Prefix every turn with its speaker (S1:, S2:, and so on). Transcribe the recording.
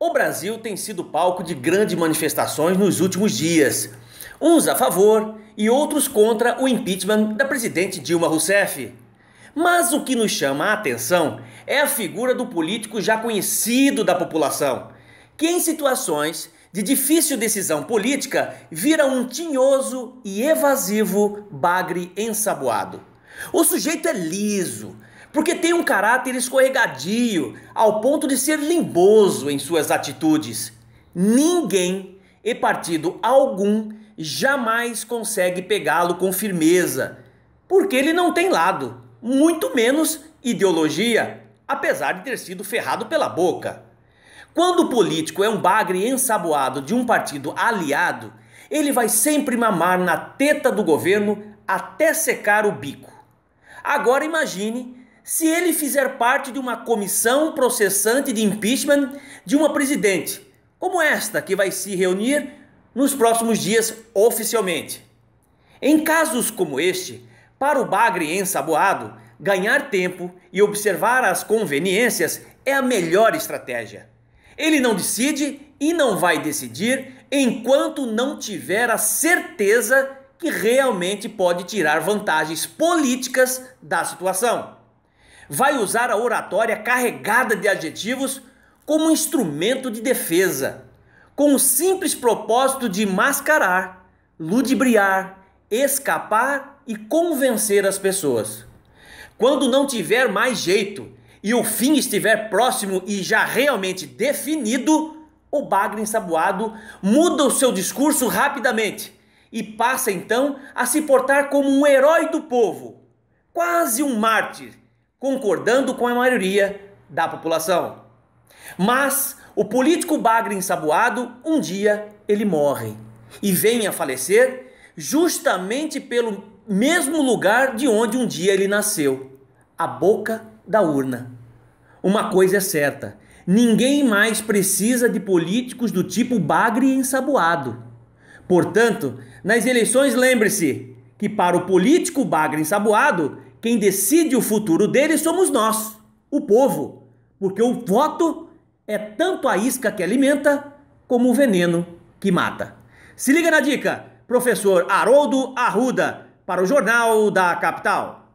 S1: O Brasil tem sido palco de grandes manifestações nos últimos dias, uns a favor e outros contra o impeachment da presidente Dilma Rousseff. Mas o que nos chama a atenção é a figura do político já conhecido da população, que em situações de difícil decisão política vira um tinhoso e evasivo bagre ensaboado. O sujeito é liso, porque tem um caráter escorregadio, ao ponto de ser limboso em suas atitudes. Ninguém e partido algum jamais consegue pegá-lo com firmeza, porque ele não tem lado, muito menos ideologia, apesar de ter sido ferrado pela boca. Quando o político é um bagre ensaboado de um partido aliado, ele vai sempre mamar na teta do governo até secar o bico. Agora imagine se ele fizer parte de uma comissão processante de impeachment de uma presidente, como esta que vai se reunir nos próximos dias oficialmente. Em casos como este, para o bagre ensaboado, ganhar tempo e observar as conveniências é a melhor estratégia. Ele não decide e não vai decidir enquanto não tiver a certeza que realmente pode tirar vantagens políticas da situação vai usar a oratória carregada de adjetivos como instrumento de defesa, com o simples propósito de mascarar, ludibriar, escapar e convencer as pessoas. Quando não tiver mais jeito e o fim estiver próximo e já realmente definido, o bagre ensaboado muda o seu discurso rapidamente e passa então a se portar como um herói do povo, quase um mártir concordando com a maioria da população. Mas o político bagre ensaboado, um dia ele morre e vem a falecer justamente pelo mesmo lugar de onde um dia ele nasceu, a boca da urna. Uma coisa é certa, ninguém mais precisa de políticos do tipo bagre ensaboado. Portanto, nas eleições lembre-se que para o político bagre ensaboado, quem decide o futuro deles somos nós, o povo, porque o voto é tanto a isca que alimenta como o veneno que mata. Se liga na dica, professor Haroldo Arruda, para o Jornal da Capital.